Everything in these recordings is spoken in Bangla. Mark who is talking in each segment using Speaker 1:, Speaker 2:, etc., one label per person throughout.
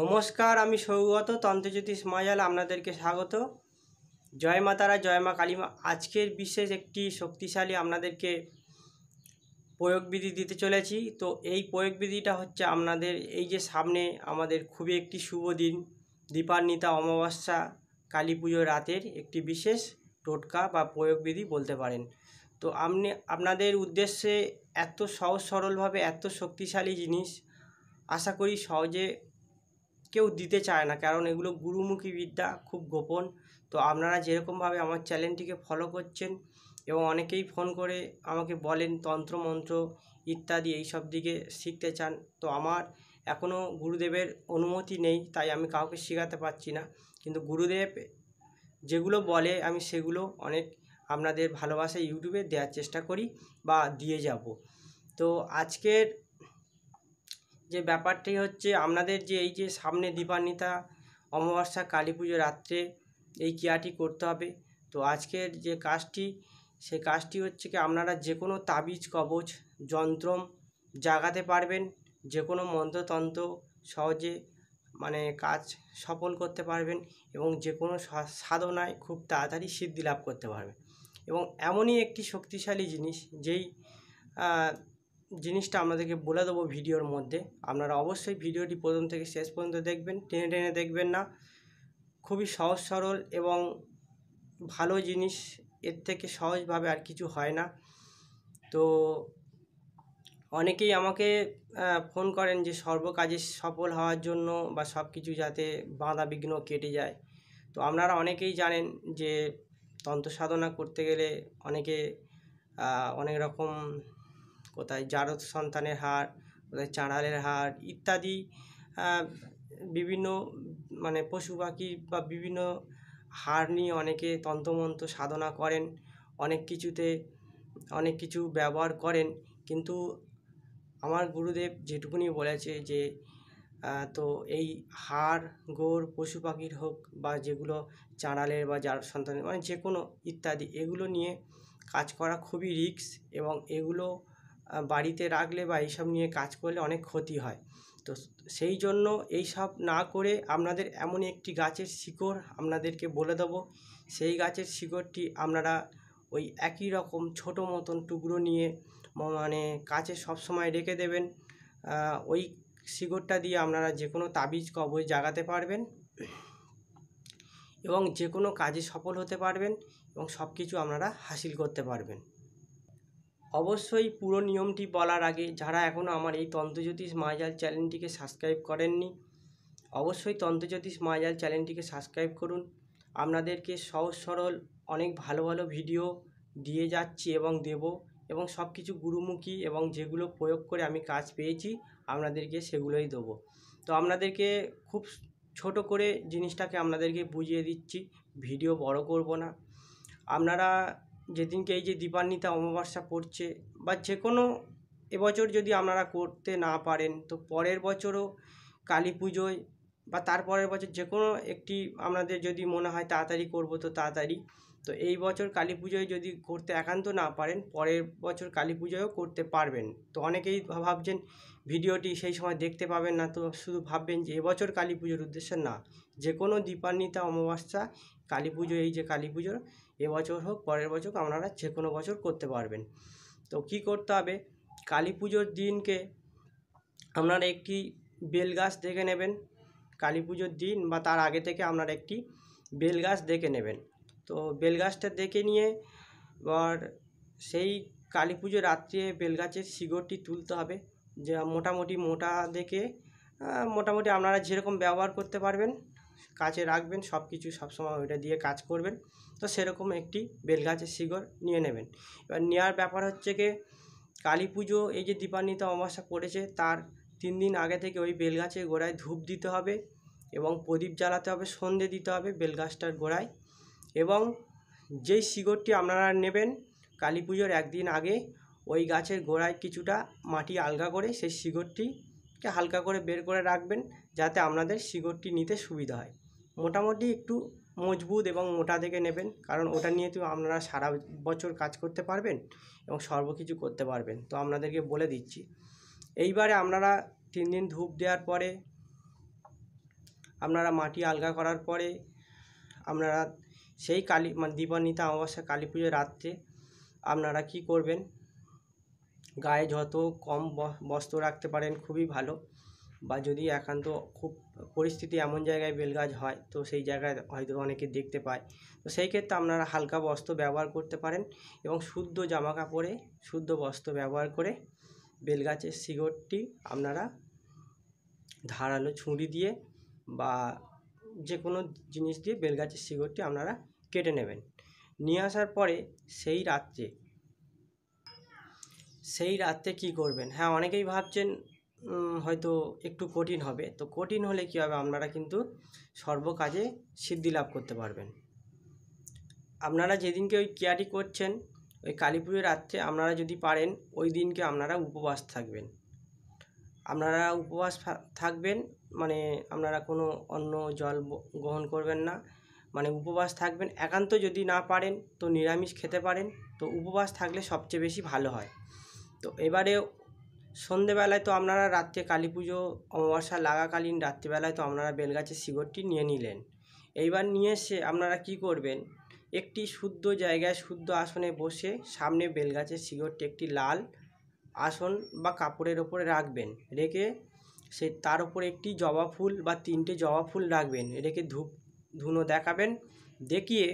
Speaker 1: নমস্কার আমি সৌগত তন্ত্রজ্যোতিষ মায়াল আপনাদেরকে স্বাগত জয় মা তারা জয় মা কালীমা আজকের বিশেষ একটি শক্তিশালী আপনাদেরকে প্রয়োগবিধি দিতে চলেছি তো এই প্রয়োগবিধিটা হচ্ছে আপনাদের এই যে সামনে আমাদের খুবই একটি শুভ দিন দীপান্বিতা অমাবস্যা কালী পুজো রাতের একটি বিশেষ টোটকা বা প্রয়োগবিধি বলতে পারেন তো আপনি আপনাদের উদ্দেশ্যে এত সহজ সরলভাবে এত শক্তিশালী জিনিস আশা করি সহজে কেউ দিতে চায় না কারণ এগুলো গুরুমুখী বিদ্যা খুব গোপন তো আপনারা যেরকমভাবে আমার চ্যানেলটিকে ফলো করছেন এবং অনেকেই ফোন করে আমাকে বলেন তন্ত্রমন্ত্র ইত্যাদি এইসব দিকে শিখতে চান তো আমার এখনও গুরুদেবের অনুমতি নেই তাই আমি কাউকে শেখাতে পারছি না কিন্তু গুরুদেব যেগুলো বলে আমি সেগুলো অনেক আপনাদের ভালোবাসা ইউটিউবে দেওয়ার চেষ্টা করি বা দিয়ে যাব তো আজকের যে ব্যাপারটি হচ্ছে আপনাদের যে এই যে সামনে দীপান্বিতা অমাবস্যা কালী পুজো রাত্রে এই ক্রিয়াটি করতে হবে তো আজকের যে কাজটি সে কাজটি হচ্ছে কি আপনারা যে কোনো তাবিজ কবচ যন্ত্রম জাগাতে পারবেন যে কোনো মন্ত্রতন্ত্র সহজে মানে কাজ সফল করতে পারবেন এবং যে কোনো সাধনায় খুব তাড়াতাড়ি সিদ্ধি লাভ করতে পারবেন এবং এমনই একটি শক্তিশালী জিনিস যেই জিনিসটা আপনাদেরকে বলে দেবো ভিডিওর মধ্যে আপনারা অবশ্যই ভিডিওটি প্রথম থেকে শেষ পর্যন্ত দেখবেন টেনে টেনে দেখবেন না খুবই সহজ সরল এবং ভালো জিনিস এর থেকে সহজভাবে আর কিছু হয় না তো অনেকেই আমাকে ফোন করেন যে সর্বকাজে সফল হওয়ার জন্য বা সব কিছু যাতে বাঁধা বিঘ্ন কেটে যায় তো আপনারা অনেকেই জানেন যে তন্ত্র সাধনা করতে গেলে অনেকে অনেক রকম কোথায় জারত সন্তানের হার কোথায় চাঁড়ালের হার ইত্যাদি বিভিন্ন মানে পশু পাখি বা বিভিন্ন হার নিয়ে অনেকে তন্ত্রমন্ত্র সাধনা করেন অনেক কিছুতে অনেক কিছু ব্যবহার করেন কিন্তু আমার গুরুদেব যেটুকুনি বলেছে যে তো এই হাড় গোর পশু পাখির হোক বা যেগুলো চাঁড়ালের বা যার সন্তানের মানে যে কোনো ইত্যাদি এগুলো নিয়ে কাজ করা খুবই রিক্স এবং এগুলো বাড়িতে রাখলে বা এইসব নিয়ে কাজ করলে অনেক ক্ষতি হয় তো সেই জন্য এইসব না করে আপনাদের এমন একটি গাছের শিকড় আপনাদেরকে বলে দেবো সেই গাছের শিকড়টি আপনারা ওই একই রকম ছোট মতন টুকরো নিয়ে মানে কাছে সবসময় রেখে দেবেন ওই শিকড়টা দিয়ে আপনারা যে কোনো তাবিজ কবজ জাগাতে পারবেন এবং যে কোনো কাজে সফল হতে পারবেন এবং সব কিছু আপনারা হাসিল করতে পারবেন অবশ্যই পুরো নিয়মটি বলার আগে যারা এখনও আমার এই তন্ত্রজ্যোতিষ মায়াজাল চ্যানেলটিকে সাবস্ক্রাইব করেননি অবশ্যই তন্ত্রজ্যোতিষ মায়াজাল চ্যানেলটিকে সাবস্ক্রাইব করুন আপনাদেরকে সহজ সরল অনেক ভালো ভালো ভিডিও দিয়ে যাচ্ছি এবং দেব এবং সব কিছু গুরুমুখী এবং যেগুলো প্রয়োগ করে আমি কাজ পেয়েছি আপনাদেরকে সেগুলোই দেবো তো আপনাদেরকে খুব ছোট করে জিনিসটাকে আপনাদেরকে বুঝিয়ে দিচ্ছি ভিডিও বড় করব না আপনারা যেদিনকে এই যে দীপান্বিতা অমাবস্যা পড়ছে বা যে কোনো এবছর যদি আপনারা করতে না পারেন তো পরের বছরও কালী পুজোয় বা তারপরের বছর যে কোনো একটি আপনাদের যদি মনে হয় তাড়াতাড়ি করব তো তাড়াতাড়ি তো এই বছর কালী পুজোয় যদি করতে একান্ত না পারেন পরের বছর কালী পুজোয়ও করতে পারবেন তো অনেকেই ভাবছেন ভিডিওটি সেই সময় দেখতে পাবেন না তো শুধু ভাববেন যে এবছর কালী পুজোর উদ্দেশ্য না যে কোনো দীপান্বিতা অমাবস্যা কালী পুজো এই যে কালী পুজোর এবছর হোক পরের বছর আপনারা যে কোনো বছর করতে পারবেন তো কি করতে হবে কালী পুজোর দিনকে আপনারা একটি বেল গাছ দেখে নেবেন কালী পুজোর দিন বা তার আগে থেকে আপনারা একটি বেল গাছ দেখে নেবেন তো বেল গাছটা দেখে নিয়ে এবার সেই কালী পুজোর রাত্রে বেল গাছের শিগড়টি তুলতে হবে যা মোটামুটি মোটা দেখে মোটামুটি আপনারা যেরকম ব্যবহার করতে পারবেন কাজে রাখবেন সব কিছু সবসময় ওইটা দিয়ে কাজ করবেন তো সেরকম একটি বেলগাছের শিকড় নিয়ে নেবেন এবার নেওয়ার ব্যাপার হচ্ছে কি কালী পুজো এই যে দীপান্বিত অমাবস্যা পড়েছে তার তিন দিন আগে থেকে ওই বেলগাছের গোড়ায় ধূপ দিতে হবে এবং প্রদীপ জ্বালাতে হবে সন্ধে দিতে হবে বেলগাছটার গোড়ায় এবং যেই শিকড়টি আপনারা নেবেন কালী পুজোর একদিন আগে ওই গাছের গোড়ায় কিছুটা মাটি আলগা করে সেই শিকড়টি একটু হালকা করে বের করে রাখবেন যাতে আপনাদের শিকড়টি নিতে সুবিধা হয় মোটামুটি একটু মজবুত এবং মোটা থেকে নেবেন কারণ ওটা নিয়ে তো আপনারা সারা বছর কাজ করতে পারবেন এবং সর্ব কিছু করতে পারবেন তো আপনাদেরকে বলে দিচ্ছি এইবারে আপনারা তিন দিন ধূপ দেওয়ার পরে আপনারা মাটি আলগা করার পরে আপনারা সেই কালী মানে দীপান্বিতা অমাবস্যা কালী পুজোর রাত্রে আপনারা কি করবেন গায়ে যত কম বস্ত্র রাখতে পারেন খুবই ভালো বা যদি একান্ত খুব পরিস্থিতি এমন জায়গায় বেলগাছ হয় তো সেই জায়গায় হয়তো অনেকে দেখতে পায় তো সেই ক্ষেত্রে আপনারা হালকা বস্ত্র ব্যবহার করতে পারেন এবং শুদ্ধ জামা কাপড়ে শুদ্ধ বস্ত্র ব্যবহার করে বেলগাছের শিকড়টি আপনারা ধারালো ছুরি দিয়ে বা যে কোনো জিনিস দিয়ে বেলগাছের শিকড়টি আপনারা কেটে নেবেন নিয়ে আসার পরে সেই রাত্রে সেই রাত্রে কি করবেন হ্যাঁ অনেকেই ভাবছেন হয়তো একটু কঠিন হবে তো কঠিন হলে কী হবে আপনারা কিন্তু সর্বকাজে সিদ্ধি লাভ করতে পারবেন আপনারা যেদিনকে ওই কেয়ারটি করছেন ওই কালী পুজোর রাত্রে আপনারা যদি পারেন ওই দিনকে আপনারা উপবাস থাকবেন আপনারা উপবাস থাকবেন মানে আপনারা কোনো অন্য জল গ্রহণ করবেন না মানে উপবাস থাকবেন একান্ত যদি না পারেন তো নিরামিষ খেতে পারেন তো উপবাস থাকলে সবচেয়ে বেশি ভালো হয় তো এবারে সন্ধেবেলায় তো আপনারা রাত্রে কালী পুজো অমাবস্যা লাগাকালীন রাত্রিবেলায় তো আপনারা বেলগাছের শিগরটি নিয়ে নিলেন এইবার নিয়ে এসে আপনারা কি করবেন একটি শুদ্ধ জায়গায় শুদ্ধ আসনে বসে সামনে বেলগাছের শিগরটি একটি লাল আসন বা কাপড়ের ওপরে রাখবেন রেখে সে তার উপরে একটি জবা ফুল বা তিনটে জবা ফুল রাখবেন রেখে ধূপ ধুনো দেখাবেন দেখিয়ে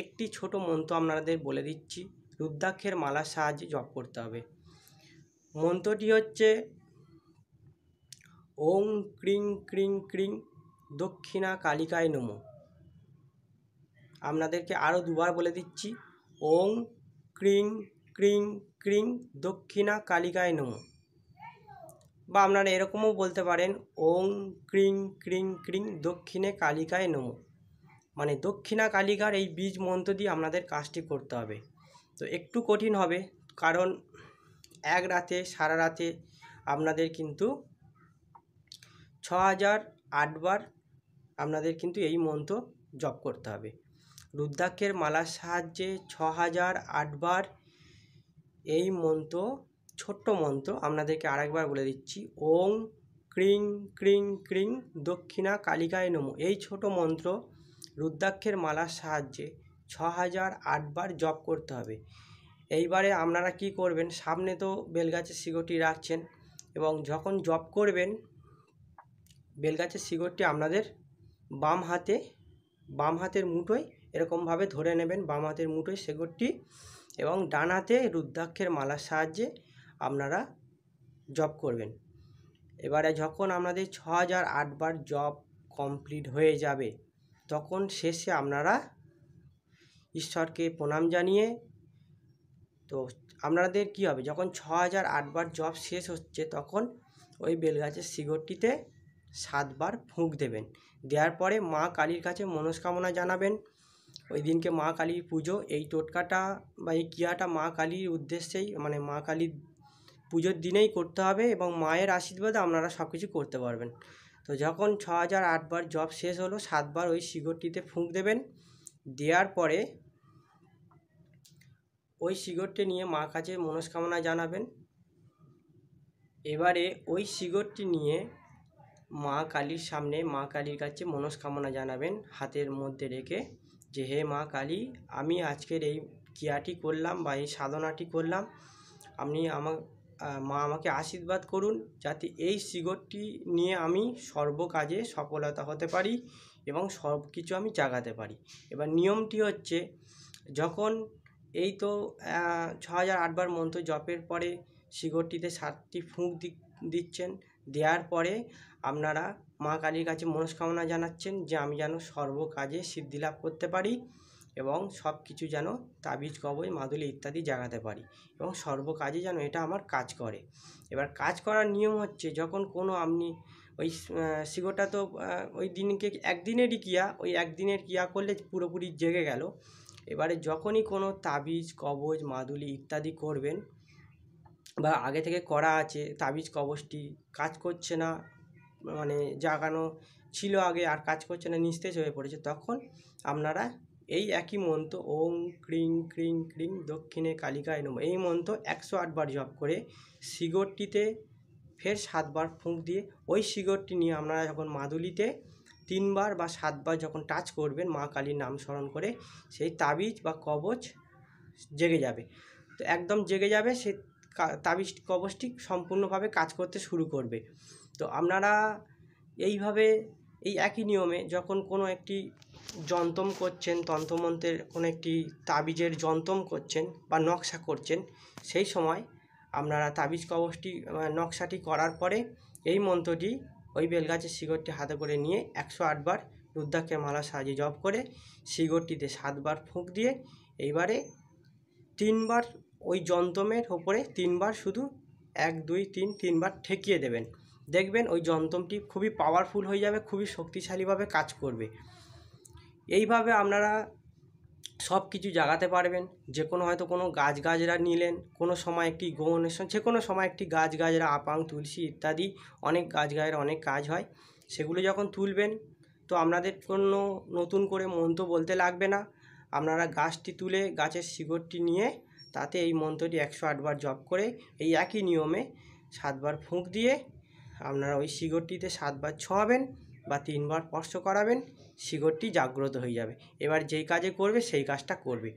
Speaker 1: একটি ছোট মন্ত্র আপনাদের বলে দিচ্ছি রুদ্রাক্ষের মালার সাহায্যে জপ করতে হবে মন্ত্রটি হচ্ছে ওং ক্রিং ক্রিং ক্রিং দক্ষিণা কালিকায় নম আপনাদেরকে আরও দুবার বলে দিচ্ছি ওং ক্রিং ক্রিং ক্রিং দক্ষিণা কালিকায় নম বা আপনারা এরকমও বলতে পারেন ওং ক্রিং ক্রিং ক্রিং দক্ষিণে কালিকায় নম মানে দক্ষিণা কালিকার এই বীজ মন্ত্র দিয়ে আপনাদের কাজটি করতে হবে তো একটু কঠিন হবে কারণ এক রাতে সারা রাতে আপনাদের কিন্তু ছ হাজার আটবার আপনাদের কিন্তু এই মন্ত্র জপ করতে হবে রুদ্রাক্ষের মালার সাহায্যে ছ হাজার আটবার এই মন্ত্র ছোট্ট মন্ত্র আপনাদেরকে আরেকবার বলে দিচ্ছি ওং ক্রিং ক্রিং ক্রিং দক্ষিণা কালিকায় নমো এই ছোট মন্ত্র রুদ্রাক্ষের মালার সাহায্যে ছ হাজার আটবার জপ করতে হবে এইবারে আপনারা কি করবেন সামনে তো বেলগাছের শিগটি রাখছেন এবং যখন জব করবেন বেলগাছের শিগরটি আপনাদের বাম হাতে বাম হাতের মুঠোয় এরকমভাবে ধরে নেবেন বাম হাতের মুঠোয় শিকড়টি এবং ডান হাতে রুদ্রাক্ষের মালার সাহায্যে আপনারা জব করবেন এবারে যখন আপনাদের ছ হাজার আটবার জব কমপ্লিট হয়ে যাবে তখন শেষে আপনারা ঈশ্বরকে প্রণাম জানিয়ে তো আপনাদের কি হবে যখন ছ হাজার আটবার জব শেষ হচ্ছে তখন ওই বেলগাছের শিগরটিতে সাতবার ফুঁক দেবেন দেওয়ার পরে মা কালীর কাছে মনস্কামনা জানাবেন ওই দিনকে মা কালীর পুজো এই টোটকাটা বা এই কিয়াটা মা কালীর উদ্দেশ্যেই মানে মা কালীর পুজোর দিনেই করতে হবে এবং মায়ের আশীর্বাদে আপনারা সব কিছু করতে পারবেন তো যখন ছ হাজার আটবার জব শেষ হলো সাতবার ওই শিগরটিতে ফুঁক দেবেন দেওয়ার পরে ওই শিগরটি নিয়ে মা কাছে মনস্কামনা জানাবেন এবারে ওই শিগরটি নিয়ে মা কালীর সামনে মা কালীর কাছে মনস্কামনা জানাবেন হাতের মধ্যে রেখে যে হে মা কালী আমি আজকের এই ক্রিয়াটি করলাম বা এই সাধনাটি করলাম আপনি আমার মা আমাকে আশীর্বাদ করুন যাতে এই শিগরটি নিয়ে আমি সর্বকাজে সফলতা হতে পারি এবং সব কিছু আমি জাগাতে পারি এবার নিয়মটি হচ্ছে যখন এই তো ছ হাজার আটবার মন্ত্র জপের পরে শিগরটিতে সাতটি ফুঁক দিচ্ছেন দেওয়ার পরে আপনারা মা কালীর কাছে মনস্কামনা জানাচ্ছেন যে আমি যেন সর্ব কাজে লাভ করতে পারি এবং সব কিছু যেন তাবিজ কবজ মাদুলি ইত্যাদি জাগাতে পারি এবং সর্ব কাজে যেন এটা আমার কাজ করে এবার কাজ করার নিয়ম হচ্ছে যখন কোনো আপনি ওই শিগরটা তো ওই দিনকে একদিনেরই ক্রিয়া ওই একদিনের ক্রিয়া করলে পুরোপুরি জেগে গেল এবারে যখনই কোনো তাবিজ কবজ মাদুলি ইত্যাদি করবেন বা আগে থেকে করা আছে তাবিজ কবজটি কাজ করছে না মানে জাগানো ছিল আগে আর কাজ করছে না নিস্তেজ হয়ে পড়েছে তখন আপনারা এই একই মন্ত্র ওম ক্রিং ক্রিং ক্রিং দক্ষিণে কালিকায় নম এই মন্ত্র একশো আটবার জপ করে শিগরটিতে ফের সাতবার ফুঁক দিয়ে ওই শিগরটি নিয়ে আপনারা যখন মাদুলিতে তিনবার বা সাতবার যখন টাচ করবেন মা কালীর নাম স্মরণ করে সেই তাবিজ বা কবচ জেগে যাবে তো একদম জেগে যাবে সে তাবিজ কবচটি সম্পূর্ণভাবে কাজ করতে শুরু করবে তো আপনারা এইভাবে এই একই নিয়মে যখন কোনো একটি যন্তম করছেন তন্ত্রমন্ত্রের কোনো একটি তাবিজের যন্তম করছেন বা নকশা করছেন সেই সময় আপনারা তাবিজ কবচটি নকশাটি করার পরে এই মন্ত্রটি ওই বেলগাছের শিগরটি হাতে করে নিয়ে একশো আটবার রুদ্রাক্ষের মালার সাজিয়ে জপ করে শিকড়টিতে সাতবার ফুঁক দিয়ে এইবারে তিনবার ওই যন্ত্রমের ওপরে তিনবার শুধু এক দুই তিন তিনবার ঠেকিয়ে দেবেন দেখবেন ওই যন্তমটি খুবই পাওয়ারফুল হয়ে যাবে খুবই শক্তিশালীভাবে কাজ করবে এইভাবে আপনারা সব কিছু জাগাতে পারবেন যে কোনো হয়তো কোনো গাছ গাছরা নিলেন কোনো সময় একটি গ্রহণের যে কোনো সময় একটি গাছ গাছরা আপাং তুলসী ইত্যাদি অনেক গাছ গাছের অনেক কাজ হয় সেগুলো যখন তুলবেন তো আপনাদের কোনো নতুন করে মন্ত্র বলতে লাগবে না আপনারা গাছটি তুলে গাছের শিকড়টি নিয়ে তাতে এই মন্ত্রটি একশো আটবার জপ করে এই একই নিয়মে সাতবার ফুঁক দিয়ে আপনারা ওই শিকড়টিতে সাতবার ছোঁয়াবেন বা তিনবার স্পর্শ করাবেন শিগরটি জাগ্রত হয়ে যাবে এবার যেই কাজে করবে সেই কাজটা করবে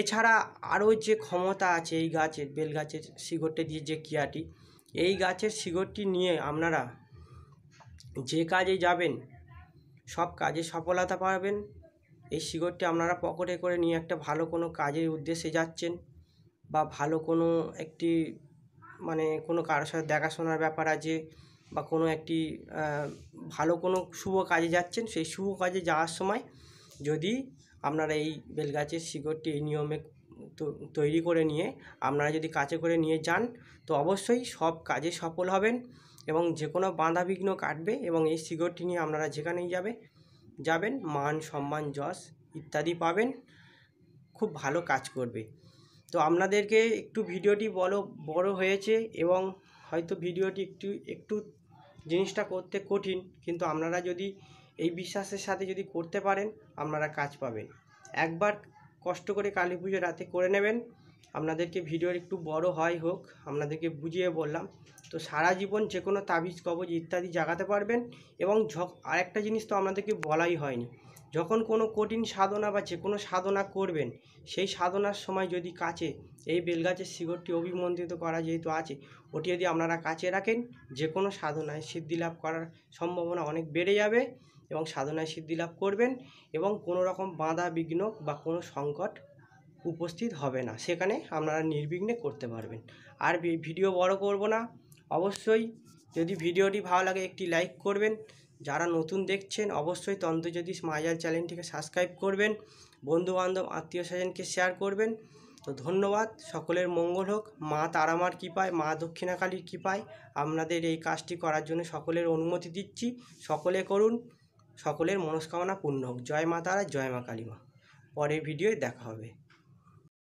Speaker 1: এছাড়া আরও যে ক্ষমতা আছে এই গাছের বেল গাছের শিকড়টি দিয়ে যে কিয়াটি এই গাছের শিগরটি নিয়ে আপনারা যে কাজে যাবেন সব কাজে সফলতা পাবেন এই শিগরটি আপনারা পকেটে করে নিয়ে একটা ভালো কোনো কাজের উদ্দেশ্যে যাচ্ছেন বা ভালো কোনো একটি মানে কোনো কারোর সাথে দেখাশোনার ব্যাপার আছে বা কোনো একটি ভালো কোনো শুভ কাজে যাচ্ছেন সেই শুভ কাজে যাওয়ার সময় যদি আপনারা এই বেলগাছের শিকড়টি এই নিয়মে তৈরি করে নিয়ে আপনারা যদি কাছে করে নিয়ে যান তো অবশ্যই সব কাজে সফল হবেন এবং যে কোনো বাঁধা বিঘ্ন কাটবে এবং এই শিকড়টি নিয়ে আপনারা যেখানেই যাবে যাবেন মান সম্মান যশ ইত্যাদি পাবেন খুব ভালো কাজ করবে তো আপনাদেরকে একটু ভিডিওটি বলো বড় হয়েছে এবং হয়তো ভিডিওটি একটু একটু জিনিসটা করতে কঠিন কিন্তু আপনারা যদি এই বিশ্বাসের সাথে যদি করতে পারেন আপনারা কাজ পাবেন একবার কষ্ট করে কালী পুজো রাতে করে নেবেন আপনাদেরকে ভিডিওর একটু বড় হয় হোক আপনাদেরকে বুঝিয়ে বললাম তো সারা জীবন যে কোনো তাবিজ কবজ ইত্যাদি জাগাতে পারবেন এবং ঝক আরেকটা জিনিস তো আপনাদেরকে বলাই হয়নি যখন কোনো কঠিন সাধনা বা যে কোনো সাধনা করবেন সেই সাধনার সময় যদি কাছে এই বেলগাছের শিগরটি অভিমন্ত্রিত করা যেহেতু আছে ওটি যদি আপনারা কাছে রাখেন যে কোনো সাধনায় সিদ্ধি লাভ করার সম্ভাবনা অনেক বেড়ে যাবে এবং সাধনায় সিদ্ধি লাভ করবেন এবং কোনো রকম বাঁধা বিঘ্ন বা কোনো সংকট উপস্থিত হবে না সেখানে আপনারা নির্বিঘ্নে করতে পারবেন আর ভিডিও বড় করব না অবশ্যই যদি ভিডিওটি ভালো লাগে একটি লাইক করবেন যারা নতুন দেখছেন অবশ্যই তন্ত্রজ্যোতিষ মাজার চ্যানেলটিকে সাবস্ক্রাইব করবেন বন্ধুবান্ধব আত্মীয় স্বজনকে শেয়ার করবেন তো ধন্যবাদ সকলের মঙ্গল হোক মা তারামার কৃপায় মা দক্ষিণাকালীর কৃপায় আপনাদের এই কাজটি করার জন্য সকলের অনুমতি দিচ্ছি সকলে করুন সকলের মনস্কামনা পূর্ণ হোক জয় মা তারা জয় মা কালীমা পরের ভিডিওয় দেখা হবে